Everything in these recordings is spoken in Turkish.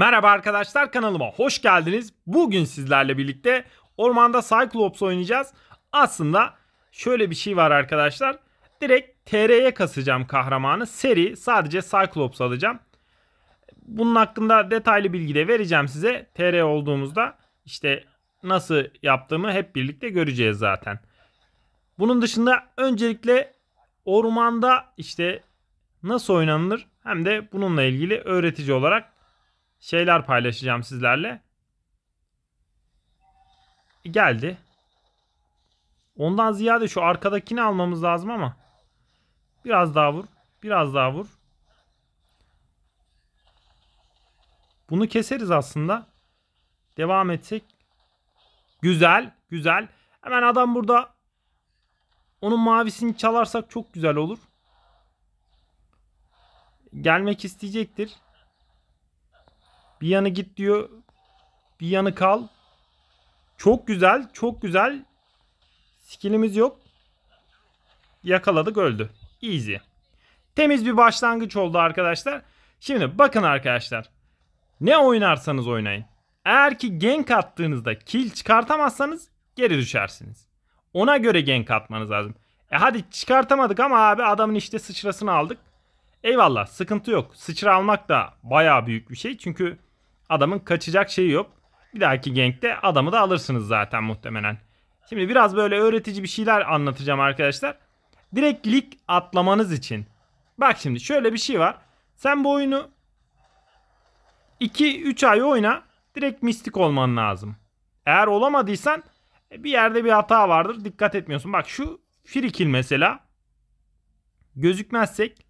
Merhaba arkadaşlar kanalıma hoş geldiniz. Bugün sizlerle birlikte ormanda Cyclops oynayacağız. Aslında şöyle bir şey var arkadaşlar. Direkt TR'ye kasacağım kahramanı. Seri sadece Cyclops alacağım. Bunun hakkında detaylı bilgi de vereceğim size. TR olduğumuzda işte nasıl yaptığımı hep birlikte göreceğiz zaten. Bunun dışında öncelikle ormanda işte nasıl oynanılır hem de bununla ilgili öğretici olarak şeyler paylaşacağım sizlerle. geldi. Ondan ziyade şu arkadakini almamız lazım ama. Biraz daha vur. Biraz daha vur. Bunu keseriz aslında. Devam etsek. Güzel. Güzel. Hemen adam burada onun mavisini çalarsak çok güzel olur. Gelmek isteyecektir. Bir yanı git diyor. Bir yanı kal. Çok güzel. Çok güzel. Skillimiz yok. Yakaladık öldü. Easy. Temiz bir başlangıç oldu arkadaşlar. Şimdi bakın arkadaşlar. Ne oynarsanız oynayın. Eğer ki gank attığınızda kill çıkartamazsanız geri düşersiniz. Ona göre gank atmanız lazım. E hadi çıkartamadık ama abi adamın işte sıçrasını aldık. Eyvallah sıkıntı yok. Sıçra almak da baya büyük bir şey. Çünkü Adamın kaçacak şeyi yok. Bir dahaki gankte adamı da alırsınız zaten muhtemelen. Şimdi biraz böyle öğretici bir şeyler anlatacağım arkadaşlar. Direkt lig atlamanız için. Bak şimdi şöyle bir şey var. Sen bu oyunu 2-3 ay oyna. Direkt mistik olman lazım. Eğer olamadıysan e, bir yerde bir hata vardır. Dikkat etmiyorsun. Bak şu free mesela. Gözükmezsek.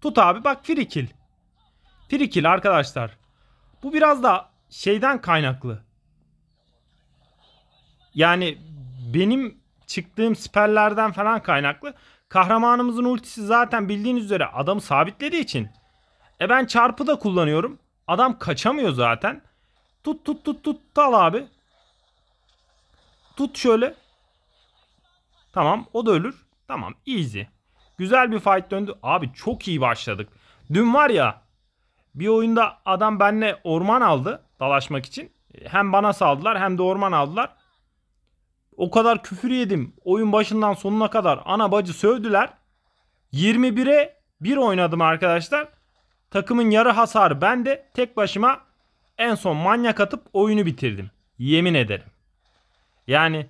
Tut abi bak free kill. arkadaşlar. Bu biraz da şeyden kaynaklı. Yani benim çıktığım siperlerden falan kaynaklı. Kahramanımızın ultisi zaten bildiğiniz üzere adamı sabitlediği için. E ben çarpı da kullanıyorum. Adam kaçamıyor zaten. Tut tut tut tut tal abi. Tut şöyle. Tamam o da ölür. Tamam easy. Güzel bir fight döndü. Abi çok iyi başladık. Dün var ya bir oyunda adam benle orman aldı dalaşmak için. Hem bana saldılar hem de orman aldılar. O kadar küfür yedim. Oyun başından sonuna kadar ana bacı sövdüler. 21'e 1 oynadım arkadaşlar. Takımın yarı hasarı bende. Tek başıma en son manyak atıp oyunu bitirdim. Yemin ederim. Yani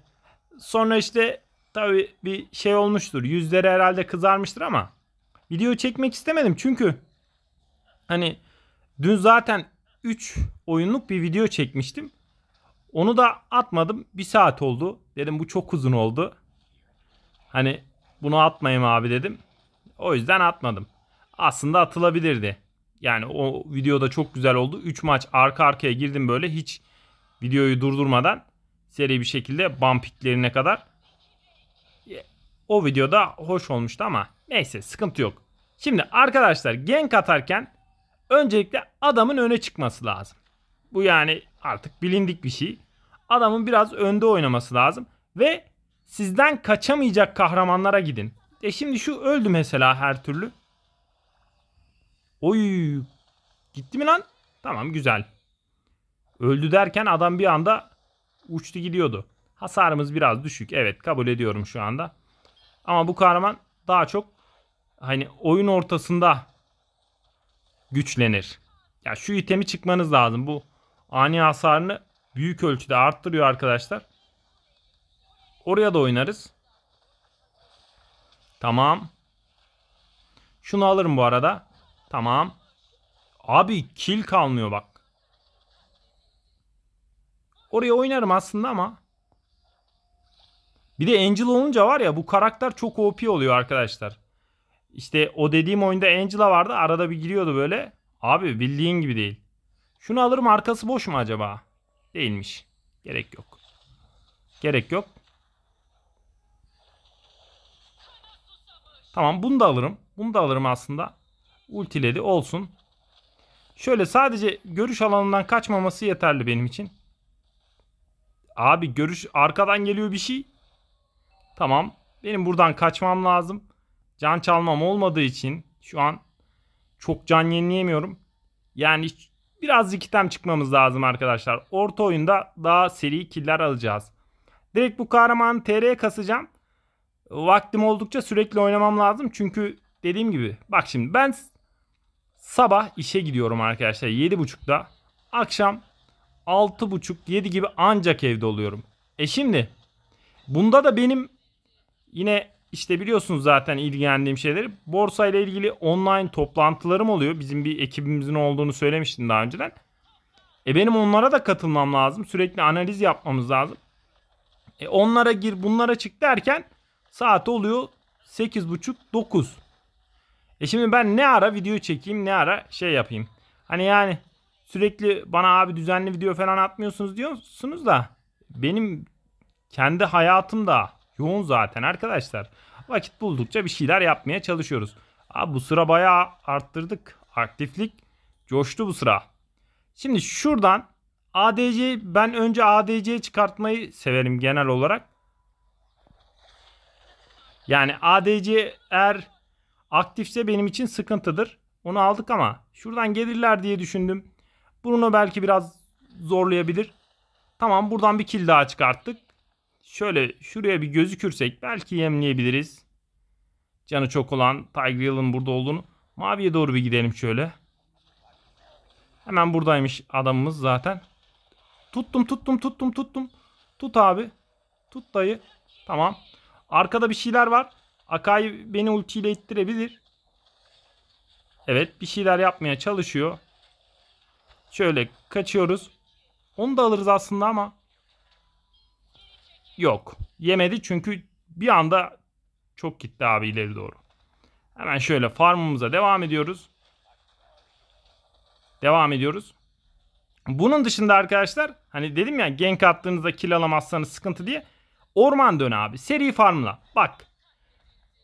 sonra işte tabi bir şey olmuştur. Yüzleri herhalde kızarmıştır ama video çekmek istemedim çünkü hani Dün zaten 3 oyunluk bir video çekmiştim. Onu da atmadım. Bir saat oldu. Dedim bu çok uzun oldu. Hani bunu atmayayım abi dedim. O yüzden atmadım. Aslında atılabilirdi. Yani o videoda çok güzel oldu. 3 maç arka arkaya girdim böyle hiç videoyu durdurmadan seri bir şekilde bumpiklerine kadar. O videoda hoş olmuştu ama neyse sıkıntı yok. Şimdi arkadaşlar gen katarken. Öncelikle adamın öne çıkması lazım. Bu yani artık bilindik bir şey. Adamın biraz önde oynaması lazım ve sizden kaçamayacak kahramanlara gidin. E şimdi şu öldü mesela her türlü. Oy gitti mi lan? Tamam güzel. Öldü derken adam bir anda uçtu gidiyordu. Hasarımız biraz düşük. Evet kabul ediyorum şu anda. Ama bu kahraman daha çok hani oyun ortasında güçlenir. Ya şu itemi çıkmanız lazım. Bu ani hasarını büyük ölçüde arttırıyor arkadaşlar. Oraya da oynarız. Tamam. Şunu alırım bu arada. Tamam. Abi kil kalmıyor bak. Oraya oynarım aslında ama. Bir de Angel olunca var ya bu karakter çok OP oluyor arkadaşlar. İşte o dediğim oyunda Angela vardı. Arada bir giriyordu böyle. Abi bildiğin gibi değil. Şunu alırım arkası boş mu acaba? Değilmiş. Gerek yok. Gerek yok. Tamam bunu da alırım. Bunu da alırım aslında. Ultiledi olsun. Şöyle sadece görüş alanından kaçmaması yeterli benim için. Abi görüş arkadan geliyor bir şey. Tamam. Benim buradan kaçmam lazım. Can çalmam olmadığı için şu an çok can yenileyemiyorum. Yani birazcık item çıkmamız lazım arkadaşlar. Orta oyunda daha seri killer alacağız. Direkt bu kahramanı TR'ye kasacağım. Vaktim oldukça sürekli oynamam lazım. Çünkü dediğim gibi bak şimdi ben sabah işe gidiyorum arkadaşlar 7.30'da. Akşam 6.30-7 gibi ancak evde oluyorum. E şimdi bunda da benim yine işte biliyorsunuz zaten ilgilendiğim şeyleri. Borsa ile ilgili online toplantılarım oluyor. Bizim bir ekibimizin olduğunu söylemiştim daha önceden. E benim onlara da katılmam lazım. Sürekli analiz yapmamız lazım. E onlara gir bunlara çık derken saat oluyor 8.30-9. E şimdi ben ne ara video çekeyim ne ara şey yapayım. Hani yani sürekli bana abi düzenli video falan atmıyorsunuz diyorsunuz da benim kendi hayatım da. Yoğun zaten arkadaşlar. Vakit buldukça bir şeyler yapmaya çalışıyoruz. Abi bu sıra bayağı arttırdık. Aktiflik coştu bu sıra. Şimdi şuradan ADC ben önce ADC çıkartmayı severim genel olarak. Yani ADC eğer aktifse benim için sıkıntıdır. Onu aldık ama şuradan gelirler diye düşündüm. Bruno belki biraz zorlayabilir. Tamam buradan bir kill daha çıkarttık şöyle şuraya bir gözükürsek belki yemleyebiliriz. Canı çok olan Tiger Hill'ın burada olduğunu. Maviye doğru bir gidelim şöyle. Hemen buradaymış adamımız zaten. Tuttum tuttum tuttum tuttum. Tut abi. Tut dayı. Tamam. Arkada bir şeyler var. Akai beni ultiyle ittirebilir. Evet bir şeyler yapmaya çalışıyor. Şöyle kaçıyoruz. Onu da alırız aslında ama Yok. Yemedi çünkü bir anda çok gitti abi ileri doğru. Hemen şöyle farmımıza devam ediyoruz. Devam ediyoruz. Bunun dışında arkadaşlar hani dedim ya genk attığınızda kill alamazsanız sıkıntı diye. Orman dön abi. Seri farmla. Bak.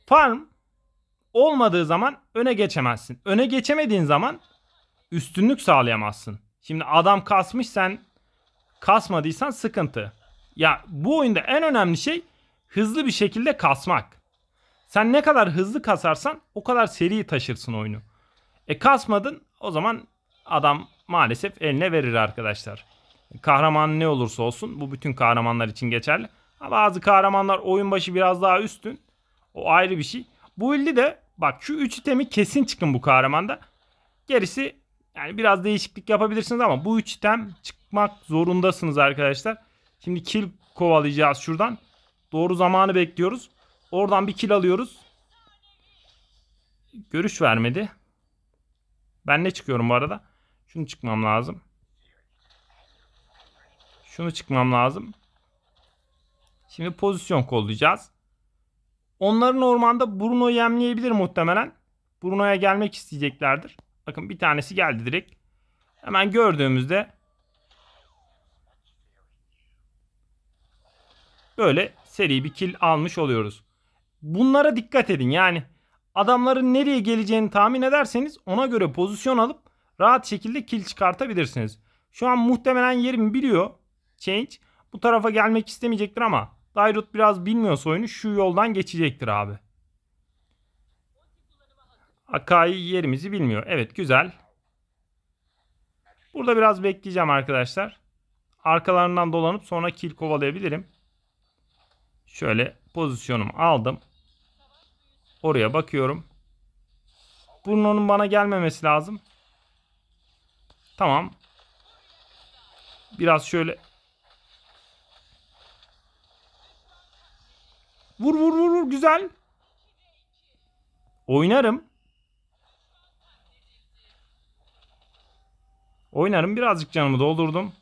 Farm olmadığı zaman öne geçemezsin. Öne geçemediğin zaman üstünlük sağlayamazsın. Şimdi adam kasmış sen kasmadıysan sıkıntı. Ya bu oyunda en önemli şey hızlı bir şekilde kasmak. Sen ne kadar hızlı kasarsan o kadar seri taşırsın oyunu. E kasmadın o zaman adam maalesef eline verir arkadaşlar. Kahraman ne olursa olsun bu bütün kahramanlar için geçerli. bazı kahramanlar oyun başı biraz daha üstün. O ayrı bir şey. Bu ilde de bak şu 3 itemi kesin çıkın bu kahramanda. Gerisi yani biraz değişiklik yapabilirsiniz ama bu 3 item çıkmak zorundasınız arkadaşlar. Şimdi kil kovalayacağız şuradan. Doğru zamanı bekliyoruz. Oradan bir kil alıyoruz. Görüş vermedi. Ben ne çıkıyorum bu arada? Şunu çıkmam lazım. Şunu çıkmam lazım. Şimdi pozisyon kollayacağız. Onların ormanda Bruno yemleyebilir muhtemelen. Bruno'ya gelmek isteyeceklerdir. Bakın bir tanesi geldi direkt. Hemen gördüğümüzde böyle seri bir kill almış oluyoruz. Bunlara dikkat edin yani adamların nereye geleceğini tahmin ederseniz ona göre pozisyon alıp rahat şekilde kill çıkartabilirsiniz. Şu an muhtemelen yerimi biliyor Change. Bu tarafa gelmek istemeyecektir ama Dairut biraz bilmiyorsa oyunu şu yoldan geçecektir abi. Akai yerimizi bilmiyor. Evet güzel. Burada biraz bekleyeceğim arkadaşlar. Arkalarından dolanıp sonra kill kovalayabilirim. Şöyle pozisyonumu aldım. Oraya bakıyorum. Bunun onun bana gelmemesi lazım. Tamam. Biraz şöyle. Vur vur vur vur güzel. Oynarım. Oynarım birazcık canımı doldurdum.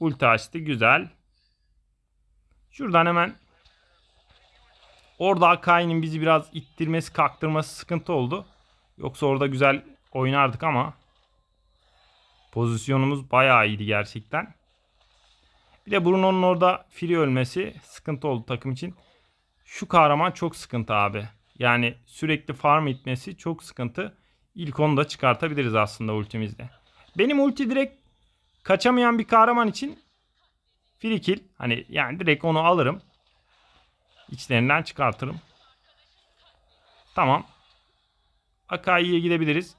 Ulti açtı güzel. Şuradan hemen orada Akai'nin bizi biraz ittirmesi kaktırması sıkıntı oldu. Yoksa orada güzel oynardık ama pozisyonumuz bayağı iyiydi gerçekten. Bir de Bruno'nun orada free ölmesi sıkıntı oldu takım için. Şu kahraman çok sıkıntı abi. Yani sürekli farm itmesi çok sıkıntı. İlk onu da çıkartabiliriz aslında ultimizde. Benim ulti direkt kaçamayan bir kahraman için Frikil hani yani direkt onu alırım. İçlerinden çıkartırım. Tamam. Akai'ye gidebiliriz.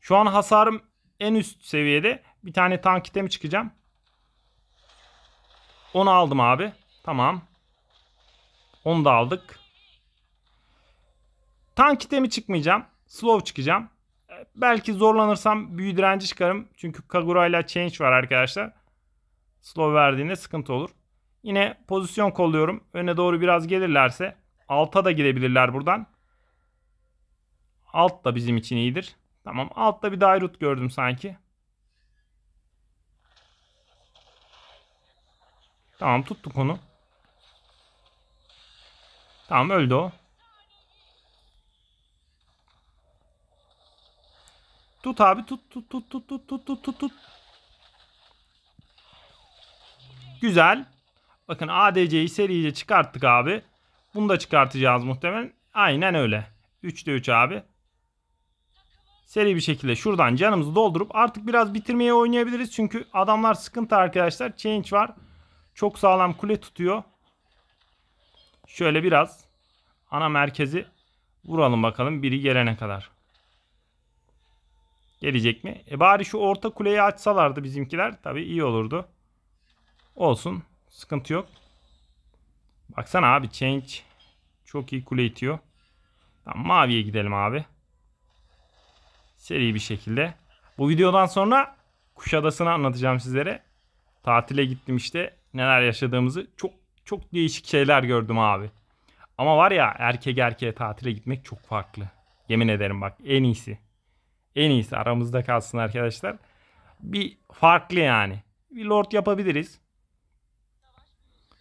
Şu an hasarım en üst seviyede. Bir tane tankite mi çıkacağım? Onu aldım abi. Tamam. Onu da aldık. Tankite mi çıkmayacağım? Slow çıkacağım. Belki zorlanırsam büyü direnci çıkarım. Çünkü Kagura ile Change var arkadaşlar slow verdiğinde sıkıntı olur. Yine pozisyon kolluyorum. Öne doğru biraz gelirlerse alta da gidebilirler buradan. Alt da bizim için iyidir. Tamam altta bir Dairut gördüm sanki. Tamam tuttuk onu. Tamam öldü o. Tut abi tut tut tut tut tut tut tut tut. Güzel. Bakın ADC'yi serice çıkarttık abi. Bunu da çıkartacağız muhtemelen. Aynen öyle. 3'te 3 abi. Seri bir şekilde şuradan canımızı doldurup artık biraz bitirmeye oynayabiliriz. Çünkü adamlar sıkıntı arkadaşlar. Change var. Çok sağlam kule tutuyor. Şöyle biraz ana merkezi vuralım bakalım biri gelene kadar. Gelecek mi? E bari şu orta kuleyi açsalardı bizimkiler tabii iyi olurdu. Olsun. Sıkıntı yok. Baksana abi change çok iyi kule itiyor. Tamam, maviye gidelim abi. Seri bir şekilde. Bu videodan sonra Kuşadası'nı anlatacağım sizlere. Tatile gittim işte. Neler yaşadığımızı. Çok çok değişik şeyler gördüm abi. Ama var ya erkek erkeğe tatile gitmek çok farklı. Yemin ederim bak en iyisi. En iyisi aramızda kalsın arkadaşlar. Bir farklı yani. Bir lord yapabiliriz.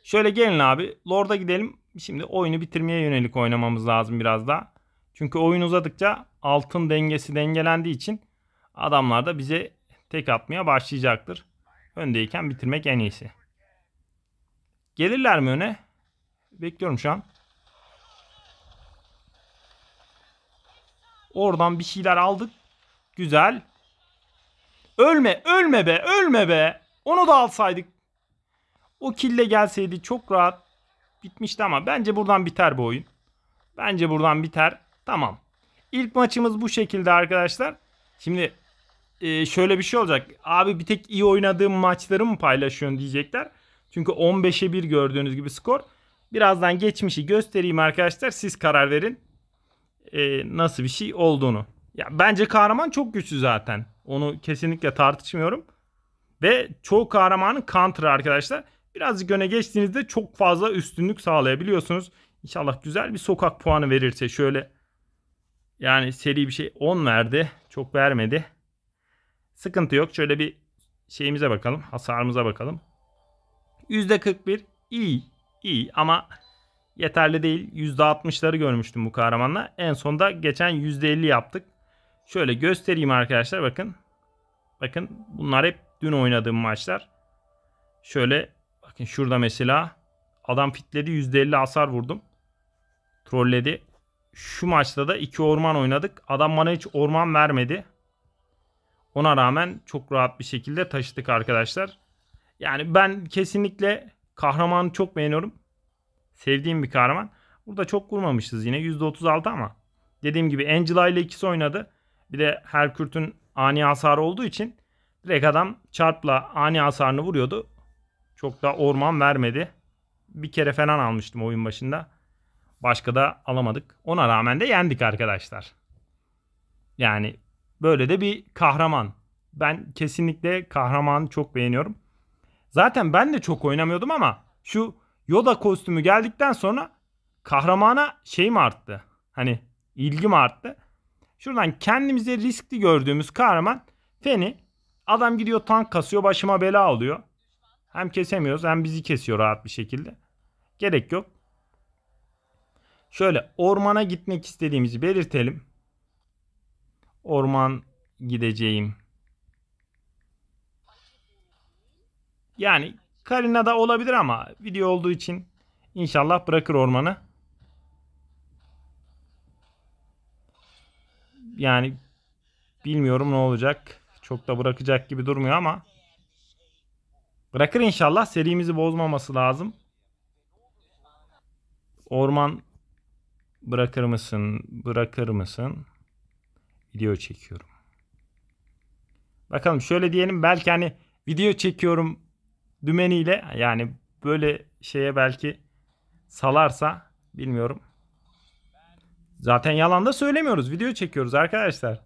Şöyle gelin abi. Lord'a gidelim. Şimdi oyunu bitirmeye yönelik oynamamız lazım biraz daha. Çünkü oyun uzadıkça altın dengesi dengelendiği için adamlar da bize tek atmaya başlayacaktır. Öndeyken bitirmek en iyisi. Gelirler mi öne? Bekliyorum şu an. Oradan bir şeyler aldık. Güzel. Ölme, ölme be, ölme be. Onu da alsaydık. O kille gelseydi çok rahat bitmişti ama bence buradan biter bu oyun. Bence buradan biter. Tamam. İlk maçımız bu şekilde arkadaşlar. Şimdi e, şöyle bir şey olacak. Abi bir tek iyi oynadığım maçları mı paylaşıyorsun diyecekler. Çünkü 15'e 1 gördüğünüz gibi skor. Birazdan geçmişi göstereyim arkadaşlar. Siz karar verin. E, nasıl bir şey olduğunu. Ya bence kahraman çok güçlü zaten. Onu kesinlikle tartışmıyorum. Ve çoğu kahramanın counter arkadaşlar. Birazcık öne geçtiğinizde çok fazla üstünlük sağlayabiliyorsunuz. İnşallah güzel bir sokak puanı verirse şöyle yani seri bir şey 10 verdi. Çok vermedi. Sıkıntı yok. Şöyle bir şeyimize bakalım. Hasarımıza bakalım. %41 iyi. iyi ama yeterli değil. %60'ları görmüştüm bu kahramanla. En sonda geçen %50 yaptık. Şöyle göstereyim arkadaşlar bakın. Bakın bunlar hep dün oynadığım maçlar. Şöyle Bakın şurada mesela adam fitledi %50 hasar vurdum. Trolledi. Şu maçta da iki orman oynadık. Adam bana hiç orman vermedi. Ona rağmen çok rahat bir şekilde taşıdık arkadaşlar. Yani ben kesinlikle kahramanı çok beğeniyorum. Sevdiğim bir kahraman. Burada çok vurmamışız yine %36 ama. Dediğim gibi Angela ile ikisi oynadı. Bir de Herkürt'ün ani hasarı olduğu için direkt adam çarpla ani hasarını vuruyordu. Çok da orman vermedi. Bir kere falan almıştım oyun başında. Başka da alamadık. Ona rağmen de yendik arkadaşlar. Yani böyle de bir kahraman. Ben kesinlikle kahraman çok beğeniyorum. Zaten ben de çok oynamıyordum ama şu Yoda kostümü geldikten sonra kahramana şey mi arttı? Hani ilgim arttı. Şuradan kendimize riskli gördüğümüz kahraman Feni adam gidiyor tank kasıyor başıma bela alıyor. Hem kesemiyoruz hem bizi kesiyor rahat bir şekilde. Gerek yok. Şöyle ormana gitmek istediğimizi belirtelim. Orman gideceğim. Yani Karina da olabilir ama video olduğu için inşallah bırakır ormanı. Yani bilmiyorum ne olacak. Çok da bırakacak gibi durmuyor ama Bırakır inşallah. Serimizi bozmaması lazım. Orman bırakır mısın? Bırakır mısın? Video çekiyorum. Bakalım şöyle diyelim belki hani video çekiyorum dümeniyle yani böyle şeye belki salarsa bilmiyorum. Zaten yalan da söylemiyoruz. Video çekiyoruz arkadaşlar.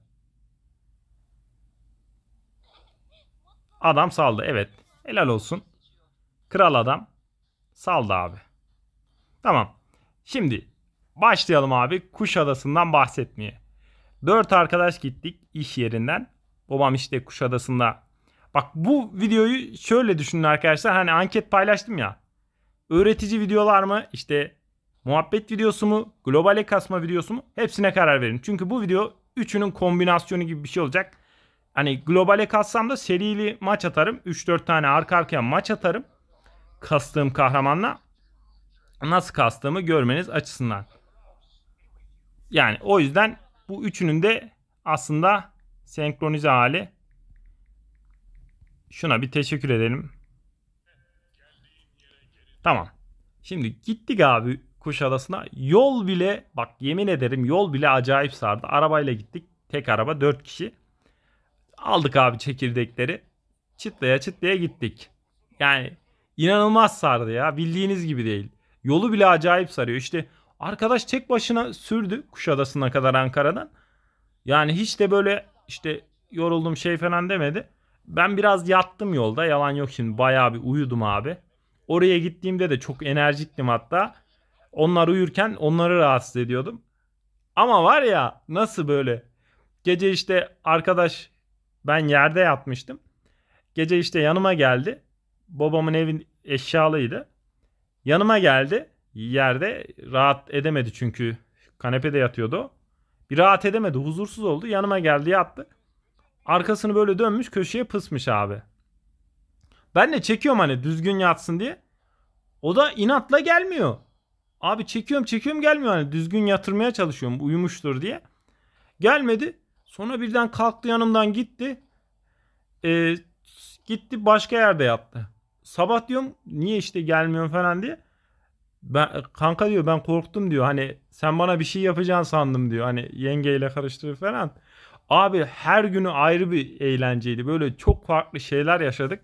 Adam saldı evet. Helal olsun. Kral adam. Saldı abi. Tamam. Şimdi başlayalım abi Kuş Adasından bahsetmeye. Dört arkadaş gittik iş yerinden. Babam işte Kuş Adasında. Bak bu videoyu şöyle düşünün arkadaşlar. Hani anket paylaştım ya. Öğretici videolar mı? İşte muhabbet videosu mu? Globale kasma videosu mu? Hepsine karar verin. Çünkü bu video üçünün kombinasyonu gibi bir şey olacak hani globale katsam da serili maç atarım. 3-4 tane arka arkaya maç atarım. Kastığım kahramanla nasıl kastığımı görmeniz açısından. Yani o yüzden bu üçünün de aslında senkronize hali. Şuna bir teşekkür edelim. Tamam. Şimdi gittik abi Kuşadası'na. Yol bile bak yemin ederim yol bile acayip sardı. Arabayla gittik. Tek araba 4 kişi. Aldık abi çekirdekleri. Çıtlaya çıtlaya gittik. Yani inanılmaz sardı ya. Bildiğiniz gibi değil. Yolu bile acayip sarıyor. İşte arkadaş tek başına sürdü Kuşadası'na kadar Ankara'dan. Yani hiç de böyle işte yoruldum şey falan demedi. Ben biraz yattım yolda. Yalan yok şimdi. Bayağı bir uyudum abi. Oraya gittiğimde de çok enerjiktim hatta. Onlar uyurken onları rahatsız ediyordum. Ama var ya nasıl böyle gece işte arkadaş ben yerde yatmıştım. Gece işte yanıma geldi. Babamın evin eşyalıydı. Yanıma geldi. Yerde rahat edemedi çünkü kanepede yatıyordu. Bir rahat edemedi. Huzursuz oldu. Yanıma geldi yattı. Arkasını böyle dönmüş köşeye pısmış abi. Ben de çekiyorum hani düzgün yatsın diye. O da inatla gelmiyor. Abi çekiyorum çekiyorum gelmiyor hani düzgün yatırmaya çalışıyorum uyumuştur diye. Gelmedi. Sonra birden kalktı yanımdan gitti. Ee, gitti başka yerde yattı. Sabah diyorum niye işte gelmiyorsun falan diye. Ben, e, kanka diyor ben korktum diyor. Hani sen bana bir şey yapacaksın sandım diyor. Hani yengeyle karıştırır falan. Abi her günü ayrı bir eğlenceydi. Böyle çok farklı şeyler yaşadık.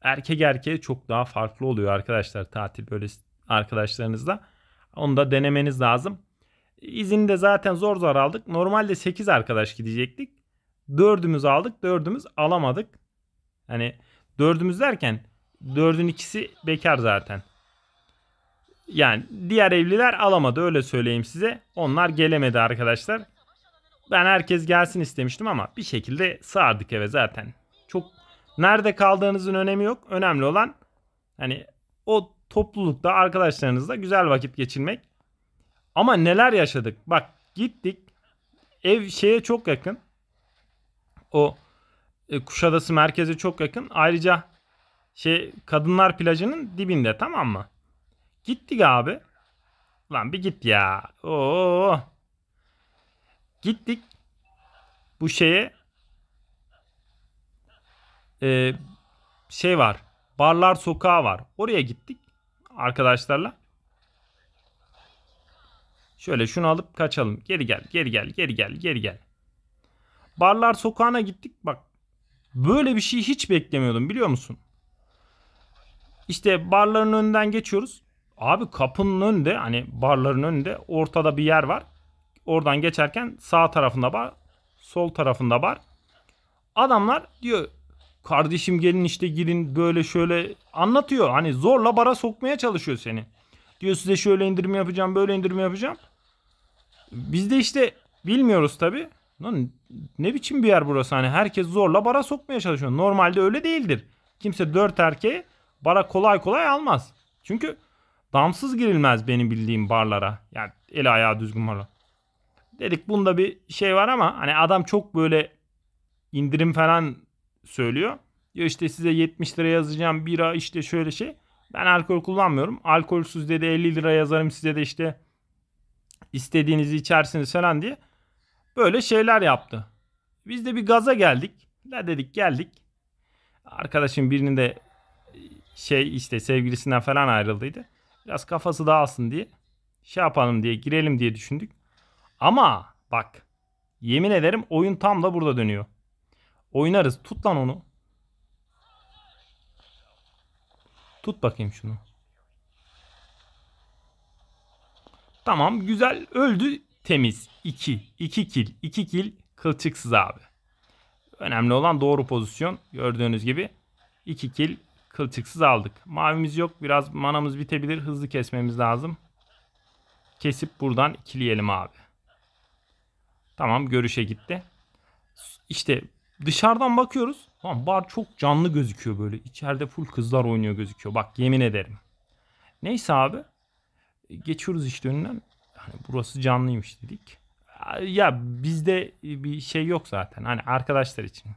Erkek erkeğe çok daha farklı oluyor arkadaşlar tatil böyle arkadaşlarınızla. Onu da denemeniz lazım. İzini de zaten zor zor aldık. Normalde 8 arkadaş gidecektik. 4'ümüz aldık. 4'ümüz alamadık. Hani 4'ümüz derken 4'ün ikisi bekar zaten. Yani diğer evliler alamadı öyle söyleyeyim size. Onlar gelemedi arkadaşlar. Ben herkes gelsin istemiştim ama bir şekilde sığardık eve zaten. Çok nerede kaldığınızın önemi yok. Önemli olan hani o toplulukta arkadaşlarınızla güzel vakit geçirmek. Ama neler yaşadık. Bak gittik. Ev şeye çok yakın. O e, Kuşadası merkeze çok yakın. Ayrıca şey kadınlar plajının dibinde tamam mı? Gittik abi. Lan bir git ya. Oo. Gittik bu şeye e, şey var. Barlar sokağı var. Oraya gittik arkadaşlarla. Şöyle şunu alıp kaçalım. Geri gel, geri gel, geri gel, geri gel. Barlar sokağına gittik. Bak böyle bir şey hiç beklemiyordum biliyor musun? İşte barların önünden geçiyoruz. Abi kapının önünde hani barların önünde ortada bir yer var. Oradan geçerken sağ tarafında bar, sol tarafında bar. Adamlar diyor kardeşim gelin işte girin böyle şöyle anlatıyor. Hani zorla bara sokmaya çalışıyor seni. Diyor size şöyle indirim yapacağım böyle indirim yapacağım. Biz de işte bilmiyoruz tabi. ne biçim bir yer burası hani herkes zorla bara sokmaya çalışıyor. Normalde öyle değildir. Kimse dört erkeği bara kolay kolay almaz. Çünkü damsız girilmez benim bildiğim barlara. Yani el ayağı düzgün barlara. Dedik bunda bir şey var ama hani adam çok böyle indirim falan söylüyor. Ya işte size 70 lira yazacağım bira işte şöyle şey. Ben alkol kullanmıyorum. Alkolsüz dedi 50 lira yazarım size de işte istediğinizi içersiniz falan diye böyle şeyler yaptı. Biz de bir gaza geldik. Ne dedik geldik. Arkadaşım birinin de e, şey işte sevgilisinden falan ayrıldıydı. Biraz kafası dağılsın diye şey yapalım diye girelim diye düşündük. Ama bak yemin ederim oyun tam da burada dönüyor. Oynarız tut lan onu. Tut bakayım şunu. Tamam güzel öldü temiz. 2. 2 kil. 2 kil kılçıksız abi. Önemli olan doğru pozisyon. Gördüğünüz gibi 2 kil kılçıksız aldık. Mavimiz yok. Biraz manamız bitebilir. Hızlı kesmemiz lazım. Kesip buradan ikileyelim abi. Tamam görüşe gitti. İşte dışarıdan bakıyoruz. tamam bar çok canlı gözüküyor böyle. İçeride full kızlar oynuyor gözüküyor. Bak yemin ederim. Neyse abi. E, geçiyoruz işte önünden. Hani burası canlıymış dedik. Ya bizde e, bir şey yok zaten. Hani arkadaşlar için.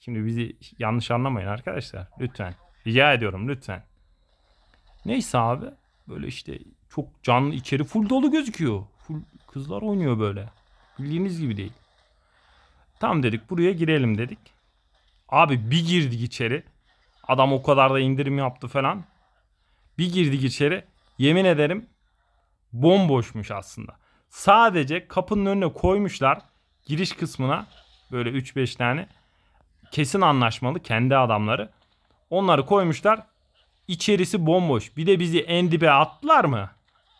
Şimdi bizi yanlış anlamayın arkadaşlar. Lütfen. Rica ediyorum lütfen. Neyse abi. Böyle işte çok canlı içeri full dolu gözüküyor. Full kızlar oynuyor böyle. Bildiğiniz gibi değil. Tam dedik buraya girelim dedik. Abi bir girdik içeri. Adam o kadar da indirim yaptı falan. Bir girdik içeri. Yemin ederim bomboşmuş aslında. Sadece kapının önüne koymuşlar giriş kısmına böyle 3-5 tane kesin anlaşmalı kendi adamları. Onları koymuşlar. İçerisi bomboş. Bir de bizi en dibe attılar mı?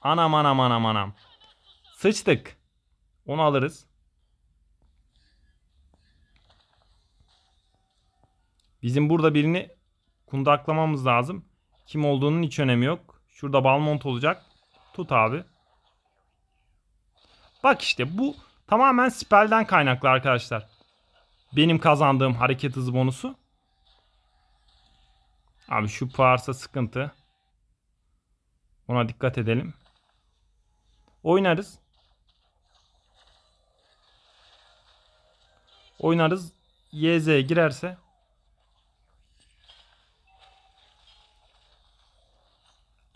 Anam anam anam anam. Sıçtık. Onu alırız. Bizim burada birini kundaklamamız lazım. Kim olduğunun hiç önemi yok. Şurada Balmont olacak. Tut abi. Bak işte bu tamamen spelden kaynaklı arkadaşlar. Benim kazandığım hareket hızı bonusu. Abi şu parsa sıkıntı. Ona dikkat edelim. Oynarız. Oynarız. YZ girerse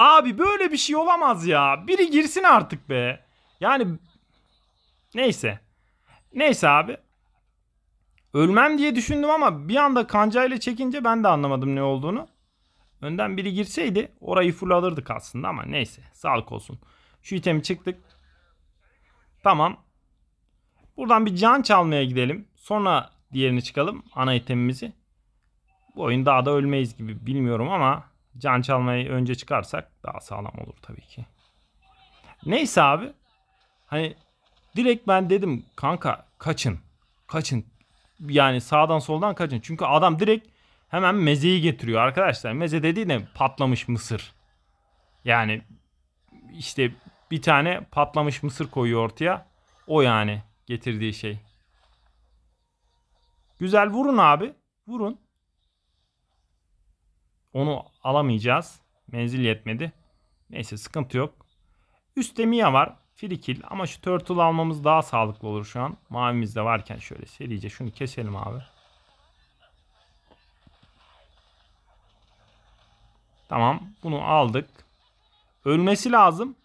Abi böyle bir şey olamaz ya. Biri girsin artık be. Yani neyse. Neyse abi. Ölmem diye düşündüm ama bir anda kancayla çekince ben de anlamadım ne olduğunu. Önden biri girseydi orayı full alırdık aslında ama neyse. Sağlık olsun. Şu itemi çıktık. Tamam. Buradan bir can çalmaya gidelim. Sonra diğerini çıkalım. Ana itemimizi. Bu oyun daha da ölmeyiz gibi bilmiyorum ama Can çalmayı önce çıkarsak daha sağlam olur tabii ki. Neyse abi. Hani direkt ben dedim kanka kaçın. Kaçın. Yani sağdan soldan kaçın. Çünkü adam direkt hemen mezeyi getiriyor arkadaşlar. Meze dediği ne? Patlamış mısır. Yani işte bir tane patlamış mısır koyuyor ortaya. O yani getirdiği şey. Güzel vurun abi. Vurun. Onu alamayacağız. Menzil yetmedi. Neyse sıkıntı yok. Üstte Mia var. Frikil ama şu turtle almamız daha sağlıklı olur şu an. Mavimiz de varken şöyle serice şunu keselim abi. Tamam bunu aldık. Ölmesi lazım.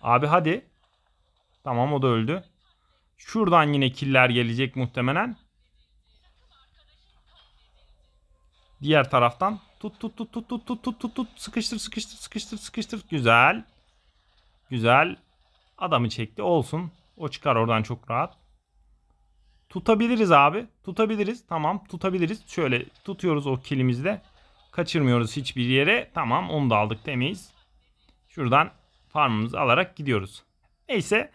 Abi hadi. Tamam o da öldü. Şuradan yine killer gelecek muhtemelen. Diğer taraftan tut tut tut tut tut tut tut tut tut sıkıştır sıkıştır sıkıştır sıkıştır. Güzel. Güzel. Adamı çekti. Olsun. O çıkar oradan çok rahat. Tutabiliriz abi. Tutabiliriz. Tamam tutabiliriz. Şöyle tutuyoruz o kilimizde. Kaçırmıyoruz hiçbir yere. Tamam onu da aldık demeyiz. Şuradan farmımızı alarak gidiyoruz. Neyse.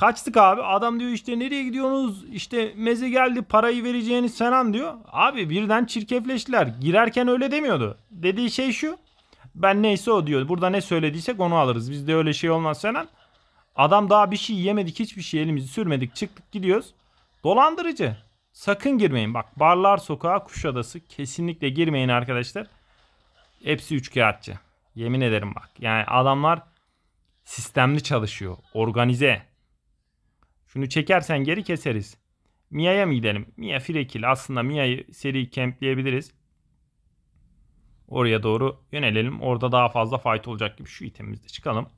Kaçtık abi. Adam diyor işte nereye gidiyorsunuz? İşte meze geldi parayı vereceğiniz falan diyor. Abi birden çirkefleştiler. Girerken öyle demiyordu. Dediği şey şu. Ben neyse o diyor. Burada ne söylediysek onu alırız. Bizde öyle şey olmaz falan. Adam daha bir şey yemedik. Hiçbir şey elimizi sürmedik. Çıktık gidiyoruz. Dolandırıcı. Sakın girmeyin. Bak Barlar Sokağı Kuşadası. Kesinlikle girmeyin arkadaşlar. Hepsi üçkağıtçı. Yemin ederim bak. Yani adamlar sistemli çalışıyor. Organize. Şunu çekersen geri keseriz. Mia'ya mı gidelim? Mia free Aslında Mia'yı seri kempleyebiliriz. Oraya doğru yönelelim. Orada daha fazla fight olacak gibi. Şu itemimizde çıkalım.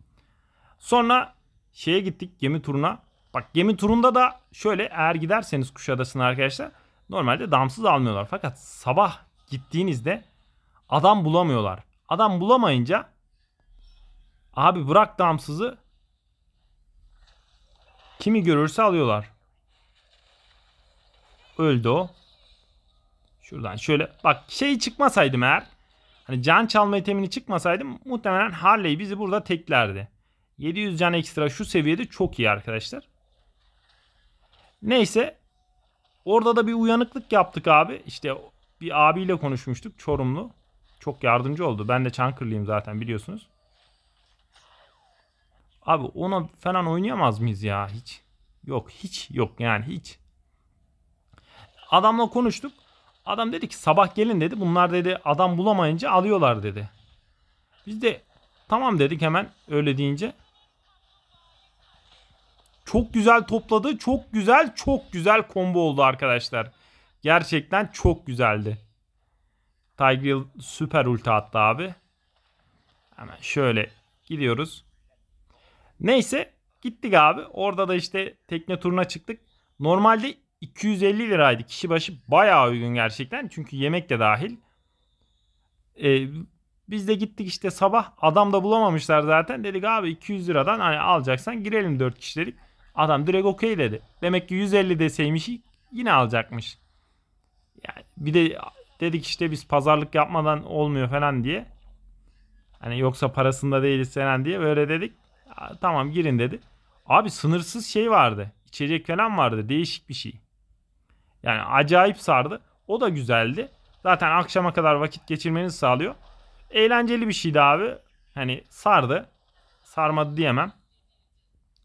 Sonra şeye gittik gemi turuna. Bak gemi turunda da şöyle eğer giderseniz Kuşadası'na arkadaşlar normalde damsız almıyorlar. Fakat sabah gittiğinizde adam bulamıyorlar. Adam bulamayınca abi bırak damsızı Kimi görürse alıyorlar. Öldü o. Şuradan şöyle bak şey çıkmasaydım eğer hani can çalma itemini çıkmasaydım muhtemelen Harley bizi burada teklerdi. 700 can ekstra şu seviyede çok iyi arkadaşlar. Neyse orada da bir uyanıklık yaptık abi. İşte bir abiyle konuşmuştuk Çorumlu. Çok yardımcı oldu. Ben de Çankırlıyım zaten biliyorsunuz. Abi ona falan oynayamaz mıyız ya hiç? Yok hiç yok yani hiç. Adamla konuştuk. Adam dedi ki sabah gelin dedi. Bunlar dedi adam bulamayınca alıyorlar dedi. Biz de tamam dedik hemen öyle deyince. Çok güzel topladı. Çok güzel çok güzel combo oldu arkadaşlar. Gerçekten çok güzeldi. Tiger süper ulti attı abi. Hemen şöyle gidiyoruz. Neyse gittik abi. Orada da işte tekne turuna çıktık. Normalde 250 liraydı. Kişi başı bayağı uygun gerçekten. Çünkü yemek de dahil. Ee, biz de gittik işte sabah. Adam da bulamamışlar zaten. Dedik abi 200 liradan hani alacaksan girelim 4 kişilik Adam direkt okey dedi. Demek ki 150 deseymiş yine alacakmış. Yani bir de dedik işte biz pazarlık yapmadan olmuyor falan diye. Hani yoksa parasında değiliz falan diye böyle dedik. Tamam girin dedi. Abi sınırsız şey vardı. İçecek falan vardı. Değişik bir şey. Yani acayip sardı. O da güzeldi. Zaten akşama kadar vakit geçirmenizi sağlıyor. Eğlenceli bir şeydi abi. Hani sardı. Sarmadı diyemem.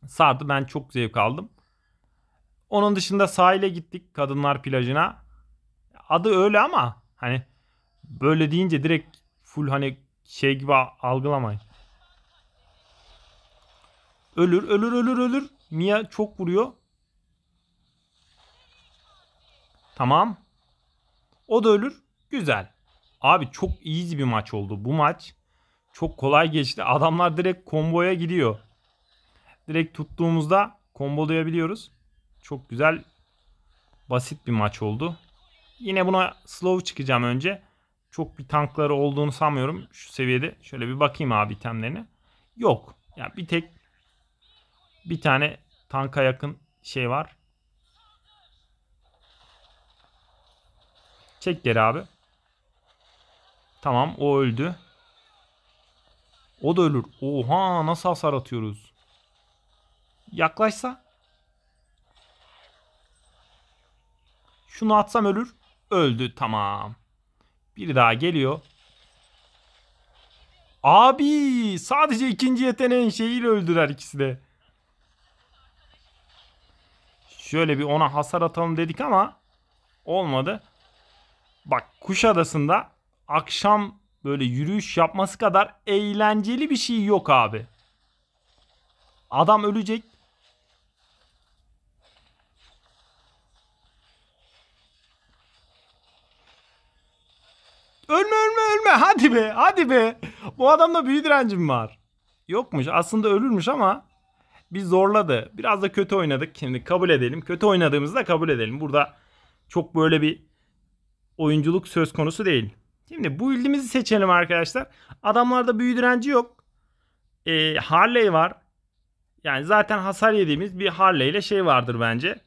Sardı. Ben çok zevk aldım. Onun dışında sahile gittik. Kadınlar plajına. Adı öyle ama hani böyle deyince direkt full hani şey gibi algılamayın. Ölür ölür ölür ölür. Mia çok vuruyor. Tamam. O da ölür. Güzel. Abi çok iyi bir maç oldu. Bu maç çok kolay geçti. Adamlar direkt komboya gidiyor. Direkt tuttuğumuzda kombolayabiliyoruz. Çok güzel basit bir maç oldu. Yine buna slow çıkacağım önce. Çok bir tankları olduğunu sanmıyorum şu seviyede. Şöyle bir bakayım abi itemlerine. Yok. Ya yani bir tek bir tane tanka yakın şey var. Çek geri abi. Tamam o öldü. O da ölür. Oha nasıl hasar atıyoruz. Yaklaşsa. Şunu atsam ölür. Öldü tamam. Biri daha geliyor. Abi sadece ikinci yeteneğin şeyiyle öldürer ikisi de. Şöyle bir ona hasar atalım dedik ama olmadı. Bak Kuşadası'nda akşam böyle yürüyüş yapması kadar eğlenceli bir şey yok abi. Adam ölecek. Ölme ölme ölme hadi be hadi be. Bu adamda büyü direncim var. Yokmuş aslında ölürmüş ama bir zorladı. Biraz da kötü oynadık. Şimdi kabul edelim. Kötü oynadığımızı da kabul edelim. Burada çok böyle bir oyunculuk söz konusu değil. Şimdi bu ildimizi seçelim arkadaşlar. Adamlarda büyü direnci yok. Ee, Harley var. Yani zaten hasar yediğimiz bir Harley ile şey vardır bence.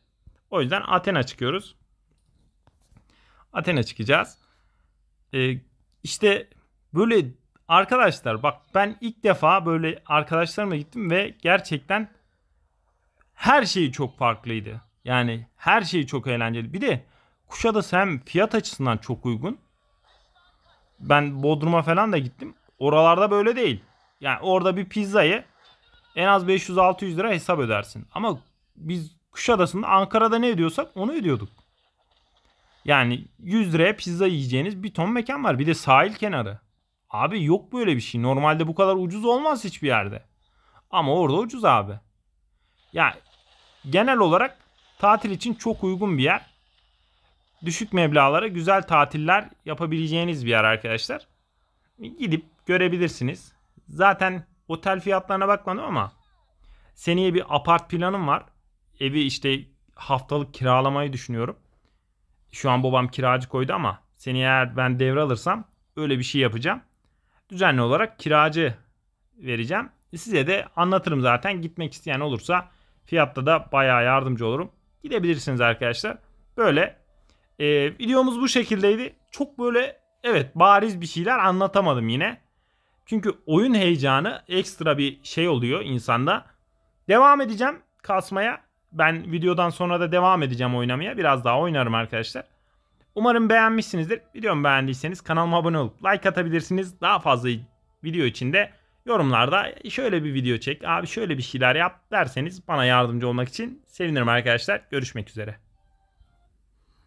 O yüzden Athena çıkıyoruz. Athena çıkacağız. Ee, işte böyle Arkadaşlar bak ben ilk defa böyle arkadaşlarıma gittim ve gerçekten her şeyi çok farklıydı. Yani her şeyi çok eğlenceli. Bir de Kuşadası hem fiyat açısından çok uygun. Ben Bodrum'a falan da gittim. Oralarda böyle değil. Yani orada bir pizzayı en az 500-600 lira hesap ödersin. Ama biz Kuşadası'nda Ankara'da ne ödüyorsak onu ödüyorduk. Yani 100 liraya pizza yiyeceğiniz bir ton mekan var. Bir de sahil kenarı. Abi yok böyle bir şey. Normalde bu kadar ucuz olmaz hiçbir yerde. Ama orada ucuz abi. Yani genel olarak tatil için çok uygun bir yer. Düşük meblalara güzel tatiller yapabileceğiniz bir yer arkadaşlar. Gidip görebilirsiniz. Zaten otel fiyatlarına bakmadım ama seneye bir apart planım var. Evi işte haftalık kiralamayı düşünüyorum. Şu an babam kiracı koydu ama seni eğer ben devralırsam öyle bir şey yapacağım düzenli olarak kiracı vereceğim. Size de anlatırım zaten. Gitmek isteyen olursa fiyatta da bayağı yardımcı olurum. Gidebilirsiniz arkadaşlar. Böyle e, videomuz bu şekildeydi. Çok böyle evet bariz bir şeyler anlatamadım yine. Çünkü oyun heyecanı ekstra bir şey oluyor insanda. Devam edeceğim kasmaya. Ben videodan sonra da devam edeceğim oynamaya. Biraz daha oynarım arkadaşlar. Umarım beğenmişsinizdir. Videomu beğendiyseniz kanalıma abone olup like atabilirsiniz. Daha fazla video için de yorumlarda şöyle bir video çek, abi şöyle bir şeyler yap derseniz bana yardımcı olmak için sevinirim arkadaşlar. Görüşmek üzere.